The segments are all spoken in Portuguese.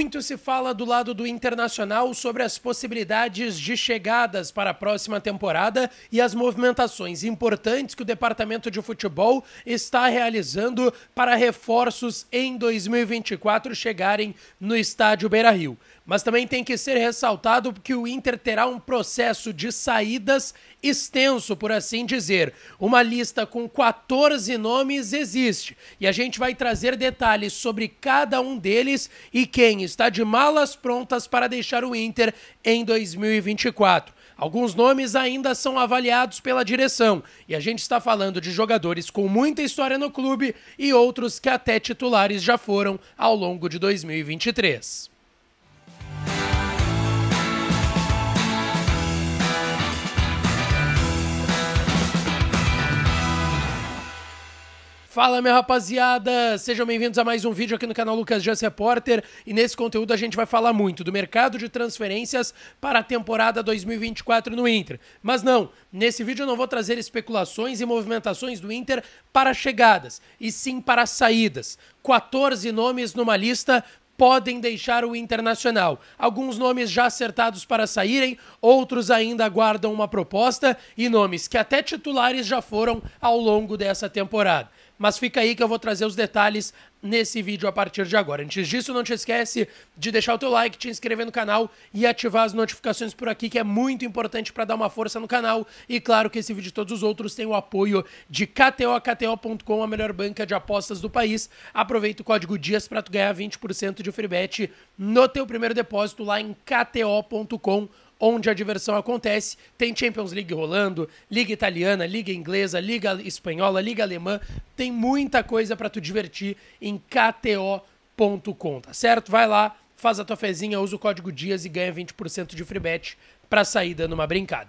Muito se fala do lado do Internacional sobre as possibilidades de chegadas para a próxima temporada e as movimentações importantes que o departamento de futebol está realizando para reforços em 2024 chegarem no estádio Beira-Rio. Mas também tem que ser ressaltado que o Inter terá um processo de saídas extenso, por assim dizer. Uma lista com 14 nomes existe e a gente vai trazer detalhes sobre cada um deles e quem está de malas prontas para deixar o Inter em 2024. Alguns nomes ainda são avaliados pela direção, e a gente está falando de jogadores com muita história no clube e outros que até titulares já foram ao longo de 2023. Fala, minha rapaziada! Sejam bem-vindos a mais um vídeo aqui no canal Lucas Jans Repórter e nesse conteúdo a gente vai falar muito do mercado de transferências para a temporada 2024 no Inter. Mas não, nesse vídeo eu não vou trazer especulações e movimentações do Inter para chegadas, e sim para saídas. 14 nomes numa lista podem deixar o Internacional. Alguns nomes já acertados para saírem, outros ainda aguardam uma proposta e nomes que até titulares já foram ao longo dessa temporada mas fica aí que eu vou trazer os detalhes nesse vídeo a partir de agora. Antes disso, não te esquece de deixar o teu like, te inscrever no canal e ativar as notificações por aqui, que é muito importante para dar uma força no canal. E claro que esse vídeo e todos os outros têm o apoio de KTO, KTO.com, a melhor banca de apostas do país. Aproveita o código DIAS para tu ganhar 20% de free bet no teu primeiro depósito lá em KTO.com onde a diversão acontece. Tem Champions League rolando, Liga Italiana, Liga Inglesa, Liga Espanhola, Liga Alemã. Tem muita coisa para tu divertir em KTO.com, tá certo? Vai lá, faz a tua fezinha, usa o código DIAS e ganha 20% de free bet para sair dando uma brincada.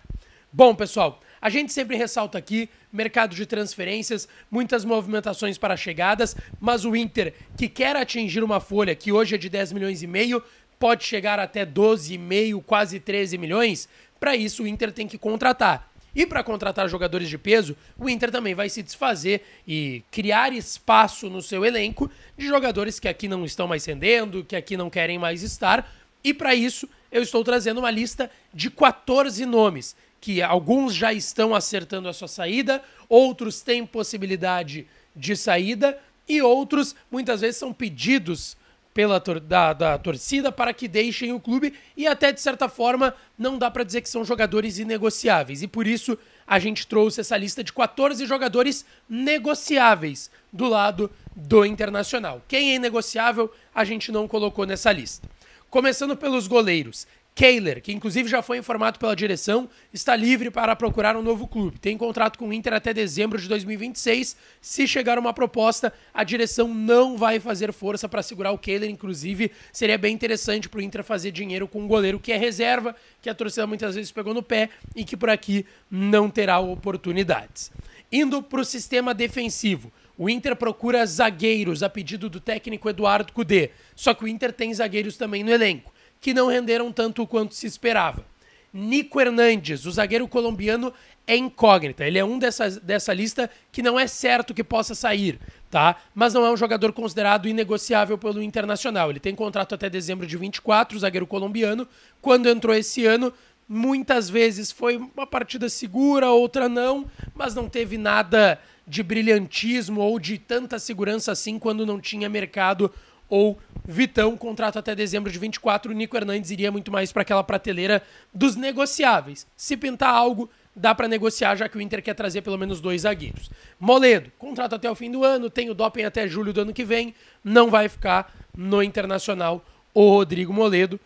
Bom, pessoal, a gente sempre ressalta aqui mercado de transferências, muitas movimentações para chegadas, mas o Inter, que quer atingir uma folha que hoje é de 10 milhões e meio, pode chegar até 12,5, quase 13 milhões. Para isso, o Inter tem que contratar. E para contratar jogadores de peso, o Inter também vai se desfazer e criar espaço no seu elenco de jogadores que aqui não estão mais rendendo, que aqui não querem mais estar. E para isso, eu estou trazendo uma lista de 14 nomes, que alguns já estão acertando a sua saída, outros têm possibilidade de saída e outros muitas vezes são pedidos pela tor da, da, torcida para que deixem o clube e até de certa forma não dá para dizer que são jogadores inegociáveis e por isso a gente trouxe essa lista de 14 jogadores negociáveis do lado do Internacional. Quem é negociável a gente não colocou nessa lista. Começando pelos goleiros, Kehler, que inclusive já foi informado pela direção, está livre para procurar um novo clube. Tem contrato com o Inter até dezembro de 2026. Se chegar uma proposta, a direção não vai fazer força para segurar o Kehler. Inclusive, seria bem interessante para o Inter fazer dinheiro com um goleiro que é reserva, que a torcida muitas vezes pegou no pé e que por aqui não terá oportunidades. Indo para o sistema defensivo. O Inter procura zagueiros a pedido do técnico Eduardo Cudê. Só que o Inter tem zagueiros também no elenco que não renderam tanto quanto se esperava. Nico Hernandes, o zagueiro colombiano, é incógnita. Ele é um dessa, dessa lista que não é certo que possa sair, tá? Mas não é um jogador considerado inegociável pelo Internacional. Ele tem contrato até dezembro de 24, o zagueiro colombiano. Quando entrou esse ano, muitas vezes foi uma partida segura, outra não, mas não teve nada de brilhantismo ou de tanta segurança assim quando não tinha mercado ou Vitão, contrato até dezembro de 24, o Nico Hernandes iria muito mais para aquela prateleira dos negociáveis. Se pintar algo, dá para negociar, já que o Inter quer trazer pelo menos dois zagueiros. Moledo, contrato até o fim do ano, tem o doping até julho do ano que vem, não vai ficar no Internacional. O Rodrigo Moledo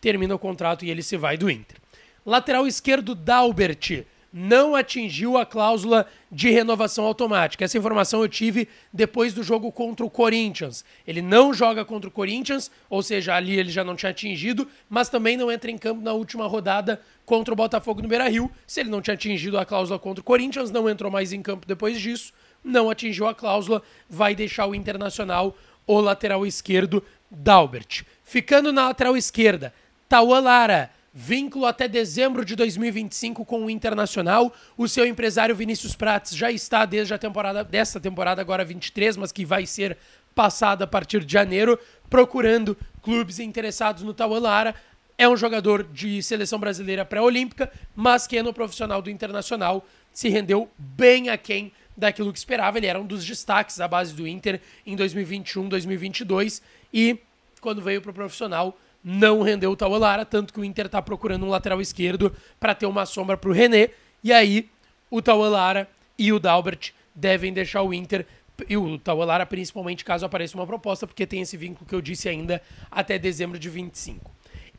termina o contrato e ele se vai do Inter. Lateral esquerdo, Dalbert não atingiu a cláusula de renovação automática. Essa informação eu tive depois do jogo contra o Corinthians. Ele não joga contra o Corinthians, ou seja, ali ele já não tinha atingido, mas também não entra em campo na última rodada contra o Botafogo no Beira-Rio. Se ele não tinha atingido a cláusula contra o Corinthians, não entrou mais em campo depois disso, não atingiu a cláusula, vai deixar o Internacional o lateral esquerdo Dalbert. Ficando na lateral esquerda, Tauan Lara Vínculo até dezembro de 2025 com o Internacional. O seu empresário Vinícius Prates já está desde a temporada desta temporada agora 23, mas que vai ser passada a partir de janeiro, procurando clubes interessados no Tauan Lara. É um jogador de seleção brasileira pré-olímpica, mas que no profissional do Internacional se rendeu bem aquém daquilo que esperava. Ele era um dos destaques da base do Inter em 2021, 2022 e quando veio para o profissional não rendeu o Taolara, tanto que o Inter está procurando um lateral esquerdo para ter uma sombra para o René. E aí o Taolara e o Dalbert devem deixar o Inter e o Taolara principalmente caso apareça uma proposta, porque tem esse vínculo que eu disse ainda até dezembro de 25.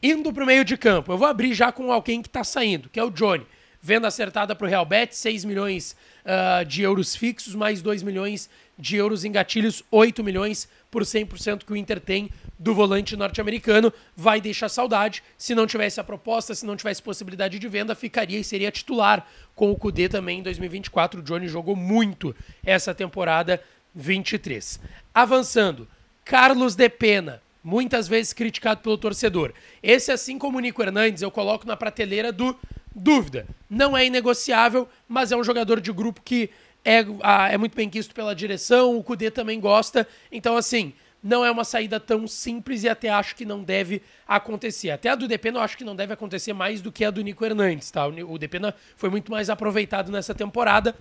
Indo para o meio de campo, eu vou abrir já com alguém que está saindo, que é o Johnny. Venda acertada para o Real Bet 6 milhões uh, de euros fixos, mais 2 milhões de euros em gatilhos, 8 milhões por 100% que o Inter tem do volante norte-americano, vai deixar saudade. Se não tivesse a proposta, se não tivesse possibilidade de venda, ficaria e seria titular com o Cudê também em 2024. O Johnny jogou muito essa temporada 23. Avançando, Carlos de Pena, muitas vezes criticado pelo torcedor. Esse, assim como o Nico Hernandes, eu coloco na prateleira do dúvida. Não é inegociável, mas é um jogador de grupo que é, ah, é muito bem quisto pela direção, o Cudê também gosta. Então, assim, não é uma saída tão simples e até acho que não deve acontecer. Até a do Depena eu acho que não deve acontecer mais do que a do Nico Hernandes, tá? O Depena foi muito mais aproveitado nessa temporada.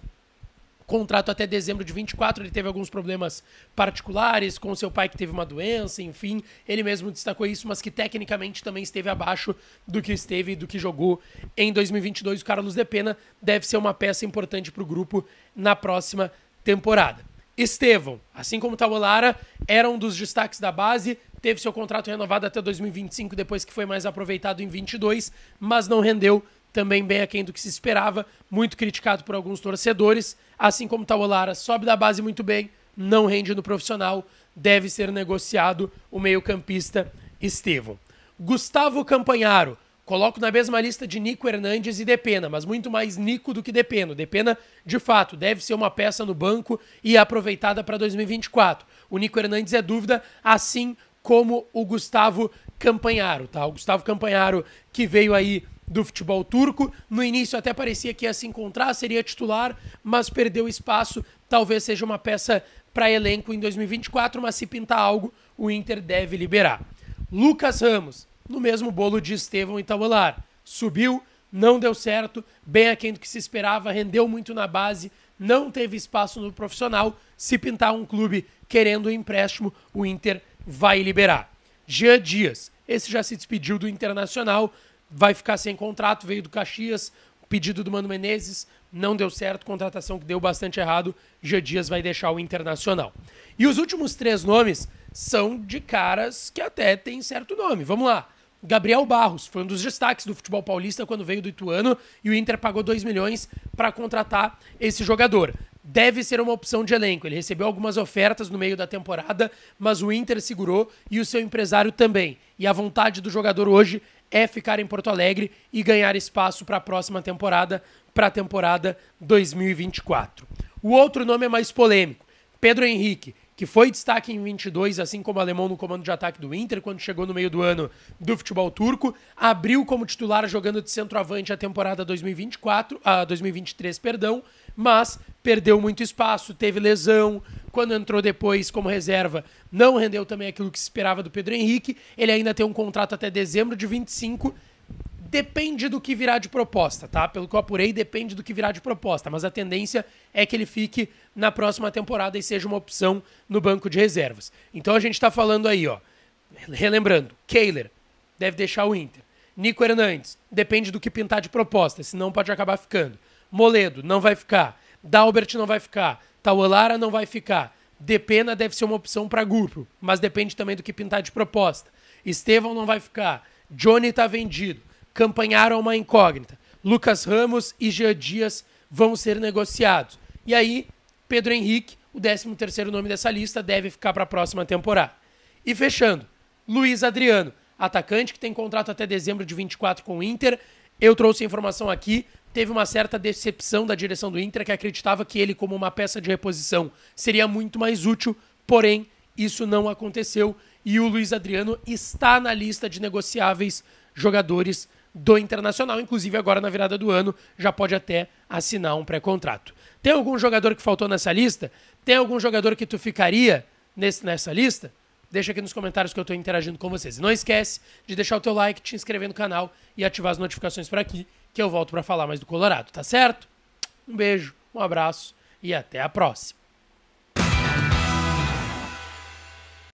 Contrato até dezembro de 24, ele teve alguns problemas particulares com seu pai que teve uma doença, enfim, ele mesmo destacou isso, mas que tecnicamente também esteve abaixo do que esteve e do que jogou em 2022. O Carlos Depena deve ser uma peça importante para o grupo na próxima temporada. Estevão, assim como Tabolara, era um dos destaques da base, teve seu contrato renovado até 2025, depois que foi mais aproveitado em 22, mas não rendeu também bem aquém do que se esperava, muito criticado por alguns torcedores, assim como Tabolara sobe da base muito bem, não rende no profissional, deve ser negociado o meio-campista Estevão. Gustavo Campanharo, Coloco na mesma lista de Nico Hernandes e Depena, mas muito mais Nico do que Depena. Depena, de fato, deve ser uma peça no banco e aproveitada para 2024. O Nico Hernandes é dúvida, assim como o Gustavo Campanharo, tá? O Gustavo Campanharo que veio aí do futebol turco. No início até parecia que ia se encontrar, seria titular, mas perdeu espaço. Talvez seja uma peça para elenco em 2024, mas se pintar algo, o Inter deve liberar. Lucas Ramos, no mesmo bolo de Estevão e Tabular. Subiu, não deu certo, bem aquém do que se esperava, rendeu muito na base, não teve espaço no profissional. Se pintar um clube querendo um empréstimo, o Inter vai liberar. Jean Dias, esse já se despediu do Internacional, vai ficar sem contrato, veio do Caxias, pedido do Mano Menezes, não deu certo, contratação que deu bastante errado, Jean Dias vai deixar o Internacional. E os últimos três nomes são de caras que até têm certo nome. Vamos lá. Gabriel Barros foi um dos destaques do futebol paulista quando veio do Ituano e o Inter pagou 2 milhões para contratar esse jogador. Deve ser uma opção de elenco. Ele recebeu algumas ofertas no meio da temporada, mas o Inter segurou e o seu empresário também. E a vontade do jogador hoje é ficar em Porto Alegre e ganhar espaço para a próxima temporada, para a temporada 2024. O outro nome é mais polêmico. Pedro Henrique que foi destaque em 22, assim como o alemão no comando de ataque do Inter, quando chegou no meio do ano do futebol turco, abriu como titular jogando de centroavante a temporada 2024, a 2023, perdão, mas perdeu muito espaço, teve lesão, quando entrou depois como reserva, não rendeu também aquilo que se esperava do Pedro Henrique. Ele ainda tem um contrato até dezembro de 25 Depende do que virar de proposta, tá? Pelo que eu apurei, depende do que virar de proposta, mas a tendência é que ele fique na próxima temporada e seja uma opção no banco de reservas. Então a gente está falando aí, ó, relembrando, Kehler deve deixar o Inter. Nico Hernandes, depende do que pintar de proposta, senão pode acabar ficando. Moledo, não vai ficar. Dalbert não vai ficar. Tauelara não vai ficar. Depena deve ser uma opção para grupo, mas depende também do que pintar de proposta. Estevão não vai ficar. Johnny está vendido campanharam uma incógnita. Lucas Ramos e Jean Dias vão ser negociados. E aí, Pedro Henrique, o 13º nome dessa lista, deve ficar para a próxima temporada. E fechando, Luiz Adriano, atacante que tem contrato até dezembro de 24 com o Inter. Eu trouxe a informação aqui, teve uma certa decepção da direção do Inter que acreditava que ele como uma peça de reposição seria muito mais útil, porém isso não aconteceu e o Luiz Adriano está na lista de negociáveis jogadores do Internacional, inclusive agora na virada do ano já pode até assinar um pré-contrato. Tem algum jogador que faltou nessa lista? Tem algum jogador que tu ficaria nesse, nessa lista? Deixa aqui nos comentários que eu estou interagindo com vocês. E não esquece de deixar o teu like, te inscrever no canal e ativar as notificações por aqui, que eu volto para falar mais do Colorado, tá certo? Um beijo, um abraço e até a próxima.